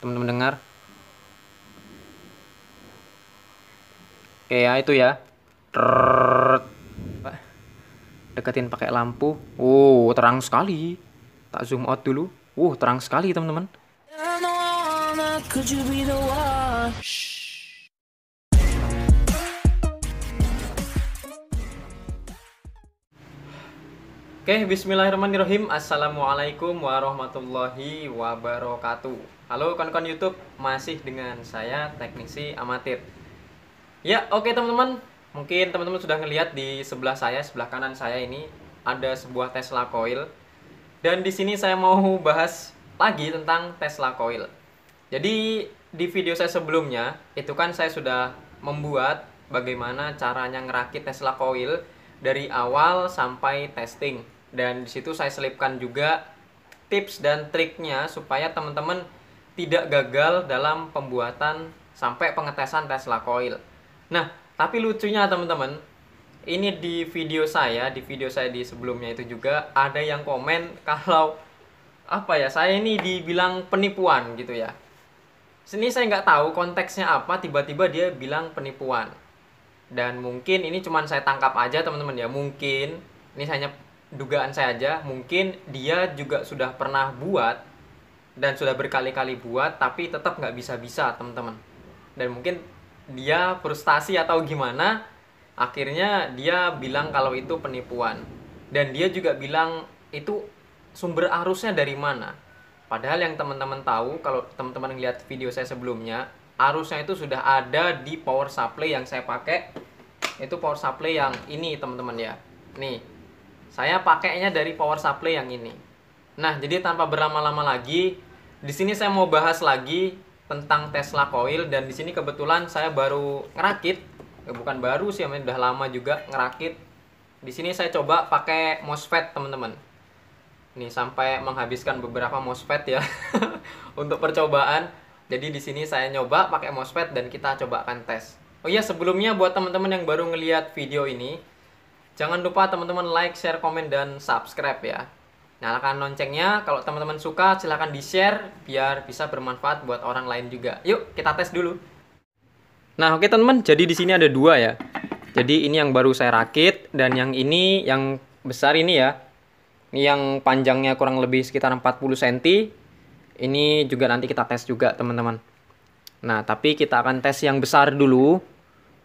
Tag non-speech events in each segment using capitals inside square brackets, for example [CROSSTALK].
teman-teman dengar oke ya itu ya deketin pakai lampu wow terang sekali tak zoom out dulu wow terang sekali teman-teman Oke, okay, bismillahirrahmanirrahim. Assalamualaikum warahmatullahi wabarakatuh. Halo kawan-kawan YouTube, masih dengan saya teknisi amatir. Ya, oke okay, teman-teman. Mungkin teman-teman sudah ngelihat di sebelah saya, sebelah kanan saya ini ada sebuah Tesla coil. Dan di sini saya mau bahas lagi tentang Tesla coil. Jadi di video saya sebelumnya, itu kan saya sudah membuat bagaimana caranya ngerakit Tesla coil dari awal sampai testing dan disitu saya selipkan juga tips dan triknya supaya teman-teman tidak gagal dalam pembuatan sampai pengetesan Tesla coil. Nah, tapi lucunya teman-teman, ini di video saya, di video saya di sebelumnya itu juga ada yang komen [LAUGHS] kalau apa ya, saya ini dibilang penipuan gitu ya. Sini saya nggak tahu konteksnya apa, tiba-tiba dia bilang penipuan dan mungkin ini cuman saya tangkap aja teman-teman ya mungkin ini hanya dugaan saya aja mungkin dia juga sudah pernah buat dan sudah berkali-kali buat tapi tetap nggak bisa-bisa teman-teman dan mungkin dia frustasi atau gimana akhirnya dia bilang kalau itu penipuan dan dia juga bilang itu sumber arusnya dari mana padahal yang teman-teman tahu kalau teman-teman lihat video saya sebelumnya arusnya itu sudah ada di power supply yang saya pakai itu power supply yang ini teman-teman ya nih saya pakainya dari power supply yang ini nah jadi tanpa berlama-lama lagi di sini saya mau bahas lagi tentang Tesla coil dan di sini kebetulan saya baru ngerakit ya bukan baru sih ya, udah lama juga ngerakit di sini saya coba pakai MOSFET teman-teman nih sampai menghabiskan beberapa MOSFET ya [LAUGHS] untuk percobaan jadi di sini saya nyoba pakai MOSFET dan kita coba akan tes. Oh iya, sebelumnya buat teman-teman yang baru ngeliat video ini, jangan lupa teman-teman like, share, komen, dan subscribe ya. Nyalakan loncengnya, kalau teman-teman suka silahkan di-share biar bisa bermanfaat buat orang lain juga. Yuk, kita tes dulu. Nah, oke teman-teman, jadi di sini ada dua ya. Jadi ini yang baru saya rakit dan yang ini yang besar ini ya. Ini yang panjangnya kurang lebih sekitar 40 cm ini juga nanti kita tes juga teman-teman. Nah, tapi kita akan tes yang besar dulu.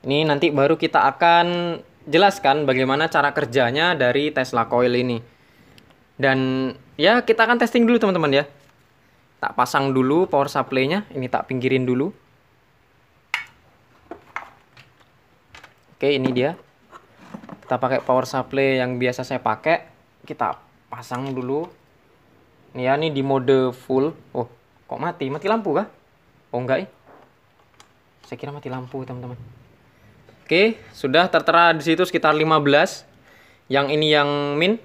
Ini nanti baru kita akan jelaskan bagaimana cara kerjanya dari Tesla coil ini. Dan ya kita akan testing dulu teman-teman ya. Tak pasang dulu power supply-nya, ini tak pinggirin dulu. Oke, ini dia. Kita pakai power supply yang biasa saya pakai. Kita pasang dulu. Nih ya, ini di mode full. Oh, kok mati? Mati lampu kah? Oh, enggak ya. Saya kira mati lampu, teman-teman. Oke, sudah tertera di situ sekitar 15. Yang ini yang min.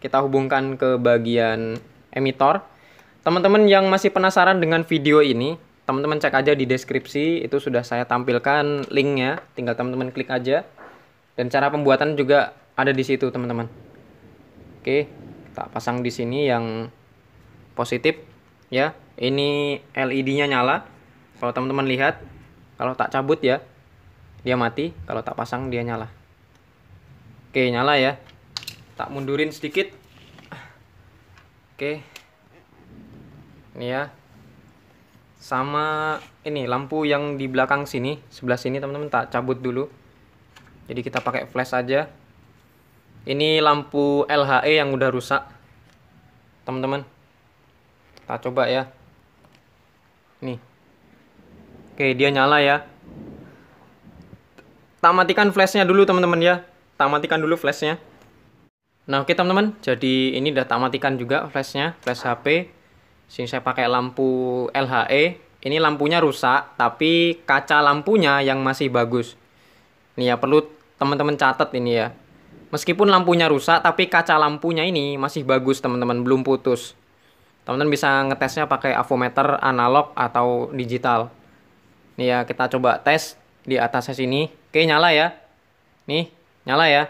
Kita hubungkan ke bagian emitor. Teman-teman yang masih penasaran dengan video ini, teman-teman cek aja di deskripsi. Itu sudah saya tampilkan linknya. Tinggal teman-teman klik aja. Dan cara pembuatan juga ada di situ, teman-teman. Oke, kita pasang di sini yang positif ya ini LED-nya nyala kalau teman-teman lihat kalau tak cabut ya dia mati kalau tak pasang dia nyala oke nyala ya tak mundurin sedikit oke ini ya sama ini lampu yang di belakang sini sebelah sini teman-teman tak cabut dulu jadi kita pakai flash aja ini lampu LHE yang udah rusak teman-teman kita coba ya. Nih. Oke, dia nyala ya. kita matikan flashnya dulu teman-teman ya. kita matikan dulu flashnya. Nah oke teman-teman, jadi ini udah kita matikan juga flashnya, flash HP. Sini saya pakai lampu LHE. Ini lampunya rusak, tapi kaca lampunya yang masih bagus. Nih ya perlu teman-teman catat ini ya. Meskipun lampunya rusak, tapi kaca lampunya ini masih bagus teman-teman, belum putus teman-teman bisa ngetesnya pakai avometer analog atau digital nih ya kita coba tes di atasnya sini oke nyala ya nih nyala ya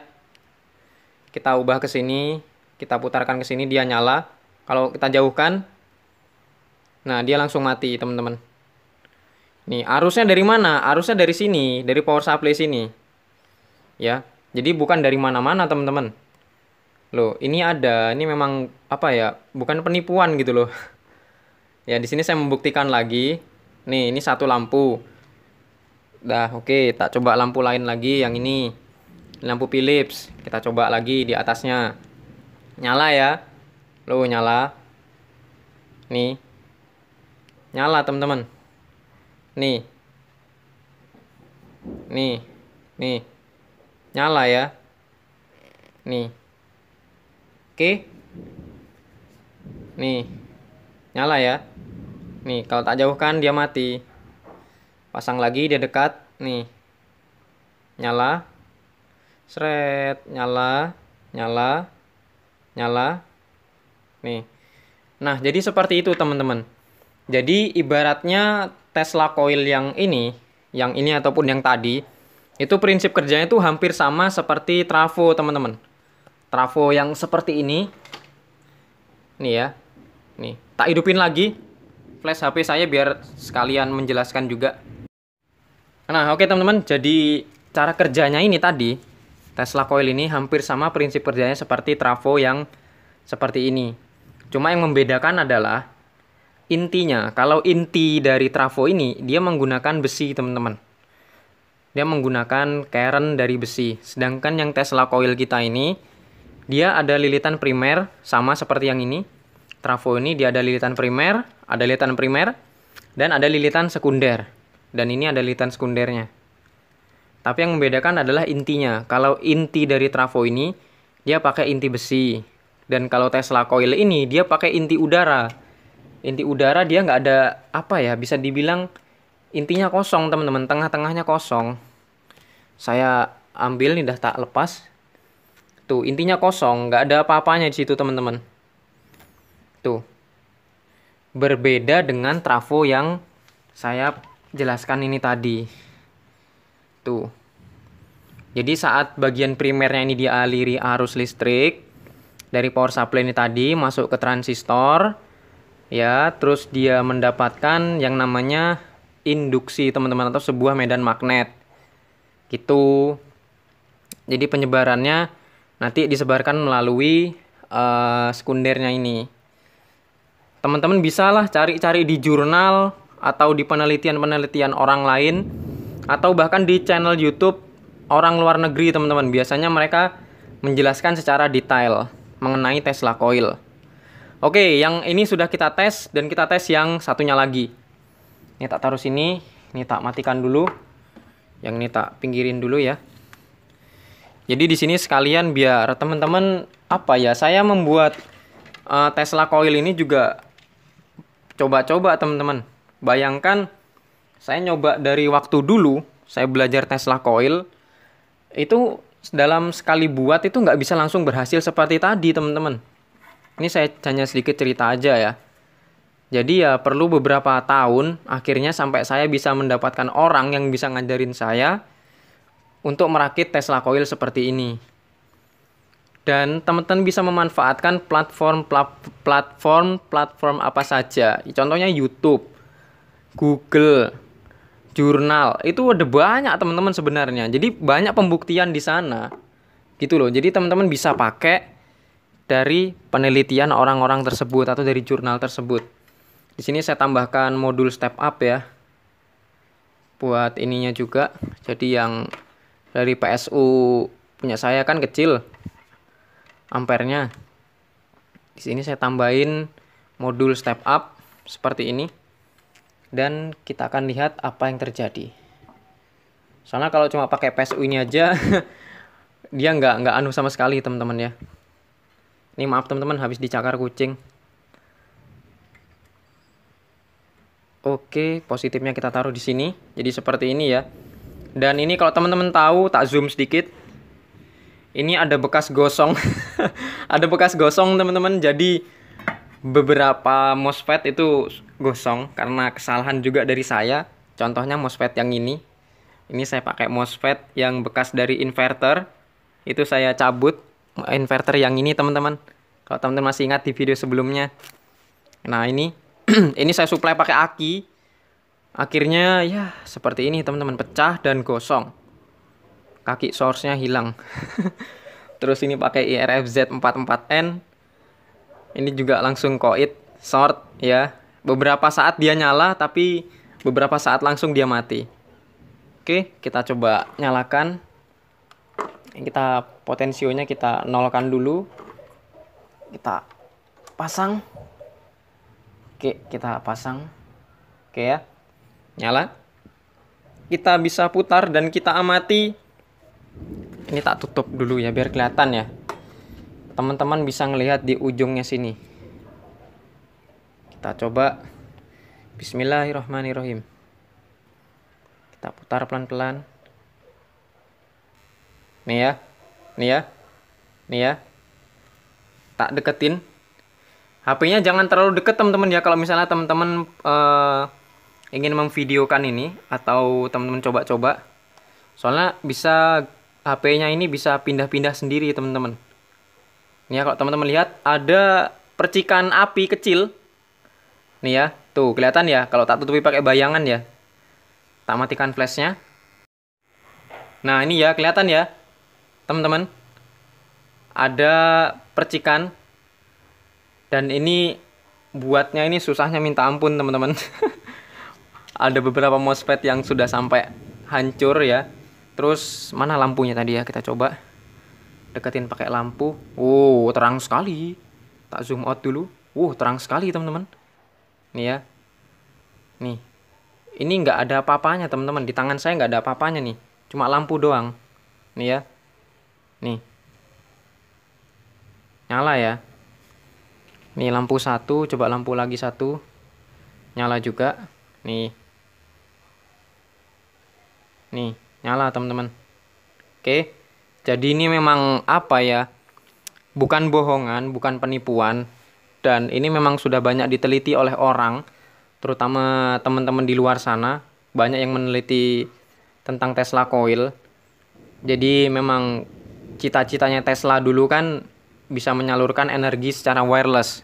kita ubah ke sini kita putarkan ke sini dia nyala kalau kita jauhkan nah dia langsung mati teman-teman nih arusnya dari mana arusnya dari sini dari power supply sini ya jadi bukan dari mana-mana teman-teman loh ini ada ini memang apa ya bukan penipuan gitu loh [LAUGHS] ya di sini saya membuktikan lagi nih ini satu lampu dah oke okay, tak coba lampu lain lagi yang ini lampu Philips kita coba lagi di atasnya nyala ya lo nyala nih nyala teman-teman nih nih nih nyala ya nih oke okay Nih. Nyala ya. Nih, kalau tak jauhkan dia mati. Pasang lagi dia dekat. Nih. Nyala. Sret, nyala, nyala, nyala. Nih. Nah, jadi seperti itu teman-teman. Jadi ibaratnya Tesla coil yang ini, yang ini ataupun yang tadi, itu prinsip kerjanya itu hampir sama seperti trafo teman-teman. Trafo yang seperti ini, nih ya, Nih, tak hidupin lagi flash HP saya biar sekalian menjelaskan juga. Nah, oke okay, teman-teman, jadi cara kerjanya ini tadi Tesla coil ini hampir sama prinsip kerjanya seperti trafo yang seperti ini. Cuma yang membedakan adalah intinya. Kalau inti dari trafo ini dia menggunakan besi, teman-teman. Dia menggunakan keren dari besi. Sedangkan yang Tesla coil kita ini dia ada lilitan primer sama seperti yang ini, trafo ini dia ada lilitan primer, ada lilitan primer, dan ada lilitan sekunder. Dan ini ada lilitan sekundernya. Tapi yang membedakan adalah intinya. Kalau inti dari trafo ini, dia pakai inti besi. Dan kalau Tesla coil ini, dia pakai inti udara. Inti udara dia nggak ada apa ya, bisa dibilang intinya kosong teman-teman, tengah-tengahnya kosong. Saya ambil nih dah tak lepas. Tuh, intinya kosong, nggak ada apa-apanya di situ teman-teman. Tuh. Berbeda dengan trafo yang saya jelaskan ini tadi. Tuh. Jadi saat bagian primernya ini dialiri arus listrik dari power supply ini tadi masuk ke transistor ya, terus dia mendapatkan yang namanya induksi teman-teman atau sebuah medan magnet. Gitu. Jadi penyebarannya nanti disebarkan melalui uh, sekundernya ini teman-teman bisalah cari-cari di jurnal atau di penelitian-penelitian orang lain atau bahkan di channel YouTube orang luar negeri teman-teman biasanya mereka menjelaskan secara detail mengenai Tesla coil. Oke, yang ini sudah kita tes dan kita tes yang satunya lagi. Ini tak taruh sini, ini tak matikan dulu. Yang ini tak pinggirin dulu ya. Jadi di sini sekalian biar teman-teman apa ya, saya membuat uh, Tesla coil ini juga coba-coba teman-teman bayangkan saya nyoba dari waktu dulu saya belajar Tesla coil itu dalam sekali buat itu nggak bisa langsung berhasil seperti tadi teman-teman ini saya hanya sedikit cerita aja ya jadi ya perlu beberapa tahun akhirnya sampai saya bisa mendapatkan orang yang bisa ngajarin saya untuk merakit Tesla coil seperti ini dan teman-teman bisa memanfaatkan platform platform platform apa saja. Contohnya YouTube, Google, jurnal. Itu ada banyak teman-teman sebenarnya. Jadi banyak pembuktian di sana. Gitu loh. Jadi teman-teman bisa pakai dari penelitian orang-orang tersebut atau dari jurnal tersebut. Di sini saya tambahkan modul step up ya. Buat ininya juga. Jadi yang dari PSU punya saya kan kecil ampernya di sini saya tambahin modul step up seperti ini dan kita akan lihat apa yang terjadi soalnya kalau cuma pakai PSU ini aja [LAUGHS] dia nggak nggak anu sama sekali teman-teman ya ini maaf teman-teman habis dicakar kucing Oke, positifnya kita taruh di sini. Jadi seperti ini ya. Dan ini kalau teman-teman tahu, tak zoom sedikit ini ada bekas gosong [LAUGHS] ada bekas gosong teman-teman jadi beberapa MOSFET itu gosong karena kesalahan juga dari saya contohnya MOSFET yang ini ini saya pakai MOSFET yang bekas dari inverter itu saya cabut inverter yang ini teman-teman kalau teman-teman masih ingat di video sebelumnya nah ini [CLEARS THROAT] ini saya supply pakai aki akhirnya ya seperti ini teman-teman pecah dan gosong kaki source-nya hilang. [LAUGHS] Terus ini pakai IRFZ44N. Ini juga langsung koit short ya. Beberapa saat dia nyala tapi beberapa saat langsung dia mati. Oke, kita coba nyalakan. Kita potensionya kita nolkan dulu. Kita pasang. Oke, kita pasang. Oke ya. Nyala. Kita bisa putar dan kita amati ini tak tutup dulu ya biar kelihatan ya teman-teman bisa ngelihat di ujungnya sini kita coba Bismillahirrahmanirrahim kita putar pelan-pelan nih ya nih ya nih ya tak deketin HP-nya jangan terlalu deket teman-teman ya kalau misalnya teman-teman uh, ingin memvideokan ini atau teman-teman coba-coba soalnya bisa HP-nya ini bisa pindah-pindah sendiri teman-teman. Nih ya kalau teman-teman lihat ada percikan api kecil. Nih ya, tuh kelihatan ya kalau tak tutupi pakai bayangan ya. Tak matikan flashnya. Nah ini ya kelihatan ya teman-teman. Ada percikan dan ini buatnya ini susahnya minta ampun teman-teman. [LAUGHS] ada beberapa MOSFET yang sudah sampai hancur ya Terus mana lampunya tadi ya kita coba deketin pakai lampu. Wow terang sekali. Tak zoom out dulu. Wow terang sekali teman-teman. Nih ya. Nih. Ini nggak ada apa-apanya teman-teman. Di tangan saya nggak ada apa-apanya nih. Cuma lampu doang. Nih ya. Nih. Nyala ya. Nih lampu satu, coba lampu lagi satu. Nyala juga. Nih. Nih nyala teman-teman oke jadi ini memang apa ya bukan bohongan bukan penipuan dan ini memang sudah banyak diteliti oleh orang terutama teman-teman di luar sana banyak yang meneliti tentang Tesla coil jadi memang cita-citanya Tesla dulu kan bisa menyalurkan energi secara wireless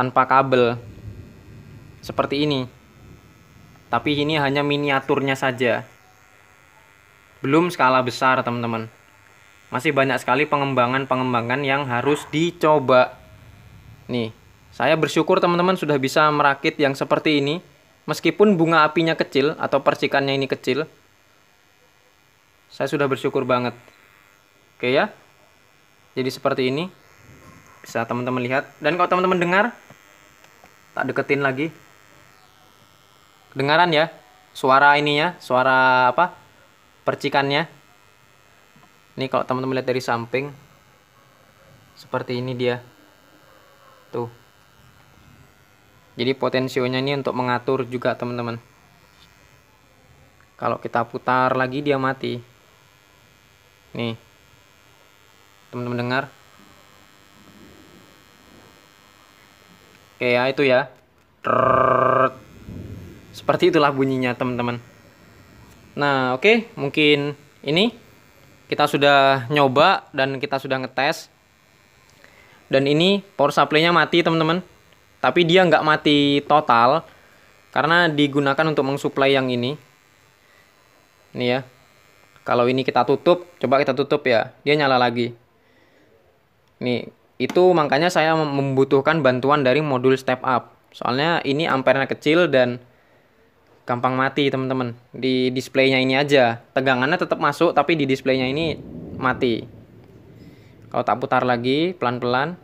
tanpa kabel seperti ini tapi ini hanya miniaturnya saja belum skala besar teman-teman masih banyak sekali pengembangan-pengembangan yang harus dicoba nih saya bersyukur teman-teman sudah bisa merakit yang seperti ini meskipun bunga apinya kecil atau percikannya ini kecil saya sudah bersyukur banget oke ya jadi seperti ini bisa teman-teman lihat dan kalau teman-teman dengar tak deketin lagi kedengaran ya suara ininya suara apa percikannya ini kalau teman-teman lihat dari samping seperti ini dia tuh jadi potensionya ini untuk mengatur juga teman-teman kalau kita putar lagi dia mati nih teman-teman dengar oke ya itu ya seperti itulah bunyinya teman-teman Nah, oke, okay, mungkin ini kita sudah nyoba dan kita sudah ngetes. Dan ini power supply-nya mati, teman-teman. Tapi dia nggak mati total karena digunakan untuk mengsuplai yang ini. Ini ya. Kalau ini kita tutup, coba kita tutup ya. Dia nyala lagi. Nih, itu makanya saya membutuhkan bantuan dari modul step up. Soalnya ini ampernya kecil dan gampang mati teman-teman di displaynya ini aja tegangannya tetap masuk tapi di displaynya ini mati kalau tak putar lagi pelan-pelan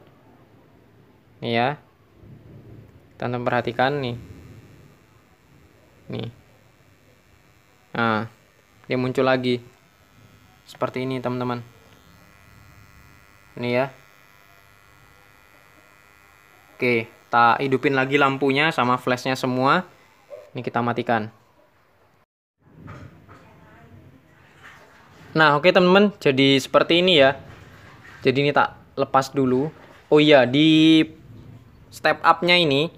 nih ya tante perhatikan nih nih nah dia muncul lagi seperti ini teman-teman ini ya oke tak hidupin lagi lampunya sama flashnya semua ini kita matikan. Nah, oke okay, teman-teman, jadi seperti ini ya. Jadi ini tak lepas dulu. Oh iya, di step up-nya ini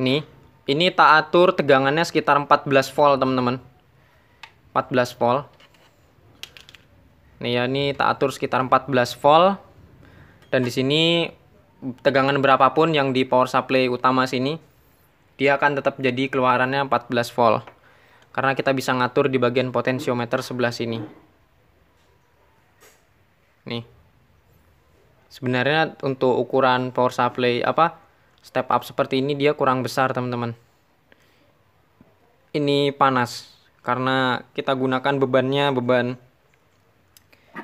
ini ini tak atur tegangannya sekitar 14 volt, teman-teman. 14 volt. Nih ya, ini tak atur sekitar 14 volt. Dan di sini tegangan berapapun yang di power supply utama sini dia akan tetap jadi keluarannya 14 volt karena kita bisa ngatur di bagian potensiometer sebelah sini nih sebenarnya untuk ukuran power supply apa step up seperti ini dia kurang besar teman-teman ini panas karena kita gunakan bebannya beban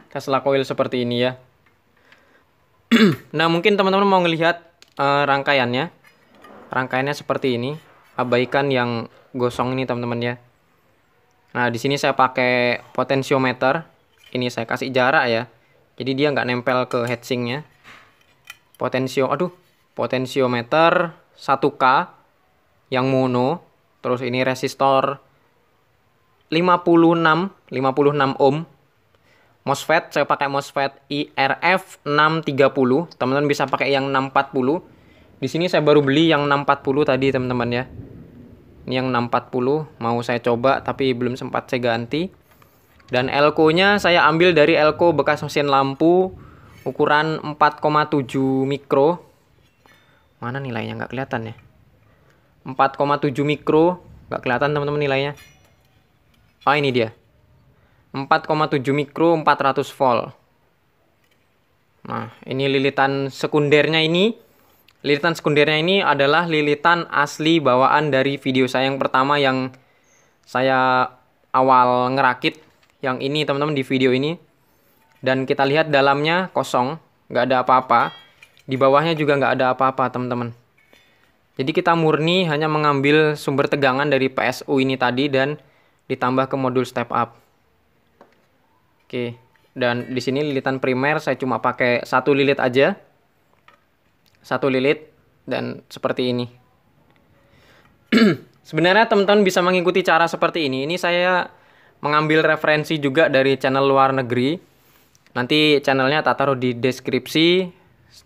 Tesla coil seperti ini ya [CLEARS THROAT] nah mungkin teman-teman mau ngelihat uh, rangkaiannya rangkaiannya seperti ini abaikan yang gosong ini teman-teman ya nah di sini saya pakai potensiometer ini saya kasih jarak ya jadi dia nggak nempel ke headsingnya potensio aduh potensiometer 1K yang mono terus ini resistor 56 56 ohm MOSFET saya pakai MOSFET IRF 630 teman-teman bisa pakai yang 640 di sini saya baru beli yang 640 tadi teman-teman ya. Ini yang 640 mau saya coba tapi belum sempat saya ganti. Dan elko-nya saya ambil dari elko bekas mesin lampu ukuran 4,7 mikro. Mana nilainya nggak kelihatan ya? 4,7 mikro nggak kelihatan teman-teman nilainya. Oh ini dia. 4,7 mikro 400 volt. Nah, ini lilitan sekundernya ini Lilitan sekundernya ini adalah lilitan asli bawaan dari video saya yang pertama yang saya awal ngerakit yang ini teman-teman di video ini. Dan kita lihat dalamnya kosong, nggak ada apa-apa. Di bawahnya juga nggak ada apa-apa teman-teman. Jadi kita murni hanya mengambil sumber tegangan dari PSU ini tadi dan ditambah ke modul step up. Oke, dan di sini lilitan primer saya cuma pakai satu lilit aja satu lilit dan seperti ini. [CLEARS THROAT] Sebenarnya teman-teman bisa mengikuti cara seperti ini. Ini saya mengambil referensi juga dari channel luar negeri. Nanti channelnya tak taruh di deskripsi.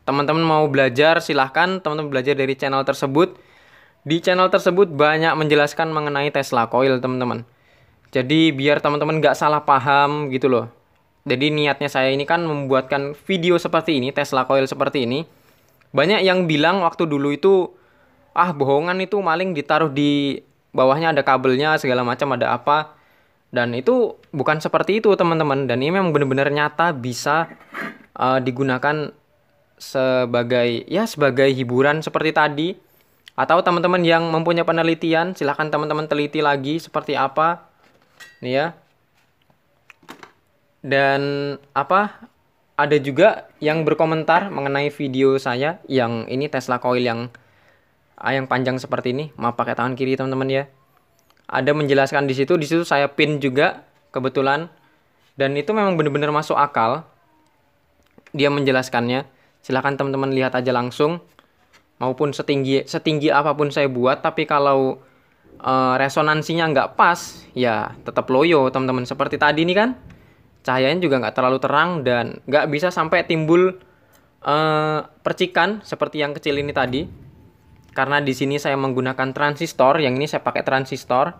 Teman-teman mau belajar silahkan teman-teman belajar dari channel tersebut. Di channel tersebut banyak menjelaskan mengenai Tesla coil teman-teman. Jadi biar teman-teman nggak salah paham gitu loh. Jadi niatnya saya ini kan membuatkan video seperti ini, Tesla coil seperti ini banyak yang bilang waktu dulu itu ah bohongan itu maling ditaruh di bawahnya ada kabelnya segala macam ada apa dan itu bukan seperti itu teman-teman dan ini memang benar-benar nyata bisa uh, digunakan sebagai ya sebagai hiburan seperti tadi atau teman-teman yang mempunyai penelitian silahkan teman-teman teliti lagi seperti apa nih ya dan apa ada juga yang berkomentar mengenai video saya yang ini Tesla coil yang ah, yang panjang seperti ini, maaf pakai tangan kiri teman-teman ya. Ada menjelaskan di situ, di situ saya pin juga kebetulan dan itu memang benar-benar masuk akal. Dia menjelaskannya. Silahkan teman-teman lihat aja langsung maupun setinggi setinggi apapun saya buat tapi kalau uh, resonansinya nggak pas ya tetap loyo teman-teman seperti tadi ini kan cahayanya juga nggak terlalu terang dan nggak bisa sampai timbul uh, percikan seperti yang kecil ini tadi karena di sini saya menggunakan transistor yang ini saya pakai transistor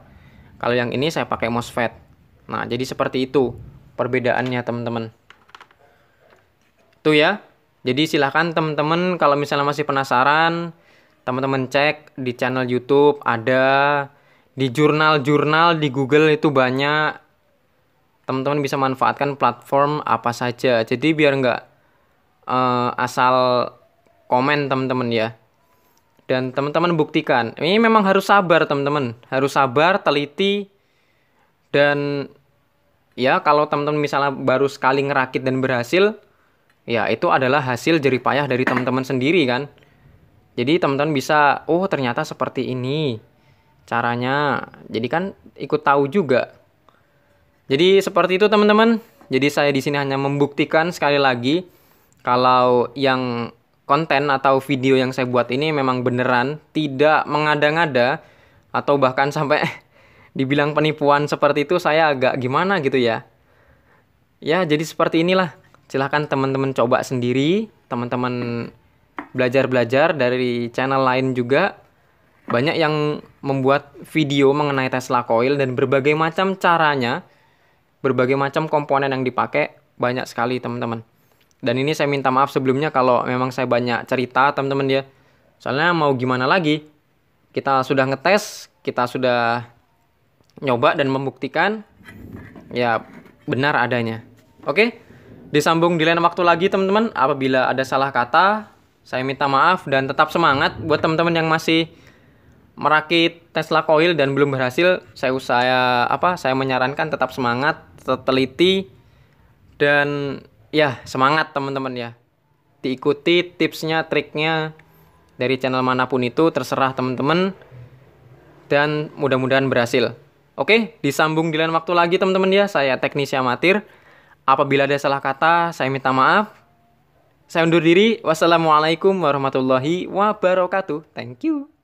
kalau yang ini saya pakai MOSFET nah jadi seperti itu perbedaannya teman-teman itu ya jadi silahkan teman-teman kalau misalnya masih penasaran teman-teman cek di channel YouTube ada di jurnal-jurnal di Google itu banyak teman-teman bisa manfaatkan platform apa saja. Jadi biar nggak uh, asal komen teman-teman ya. Dan teman-teman buktikan. Ini memang harus sabar teman-teman. Harus sabar, teliti, dan ya kalau teman-teman misalnya baru sekali ngerakit dan berhasil, ya itu adalah hasil jeripayah dari teman-teman sendiri kan. Jadi teman-teman bisa, oh ternyata seperti ini caranya. Jadi kan ikut tahu juga jadi seperti itu teman-teman. Jadi saya di sini hanya membuktikan sekali lagi kalau yang konten atau video yang saya buat ini memang beneran tidak mengada-ngada atau bahkan [LAUGHS] sampai dibilang penipuan seperti itu saya agak gimana gitu ya. Ya, jadi seperti inilah. Silahkan teman-teman coba sendiri, teman-teman belajar-belajar dari channel lain juga. Banyak yang membuat video mengenai Tesla Coil dan berbagai macam caranya berbagai macam komponen yang dipakai banyak sekali teman-teman. Dan ini saya minta maaf sebelumnya kalau memang saya banyak cerita teman-teman dia. Ya. Soalnya mau gimana lagi? Kita sudah ngetes, kita sudah nyoba dan membuktikan ya benar adanya. Oke? Disambung di lain waktu lagi teman-teman apabila ada salah kata, saya minta maaf dan tetap semangat buat teman-teman yang masih merakit Tesla coil dan belum berhasil, saya usaha apa? Saya menyarankan tetap semangat, tetap teliti dan ya semangat teman-teman ya. Diikuti tipsnya, triknya dari channel manapun itu terserah teman-teman dan mudah-mudahan berhasil. Oke, disambung di lain waktu lagi teman-teman ya. Saya teknisi amatir. Apabila ada salah kata, saya minta maaf. Saya undur diri. Wassalamualaikum warahmatullahi wabarakatuh. Thank you.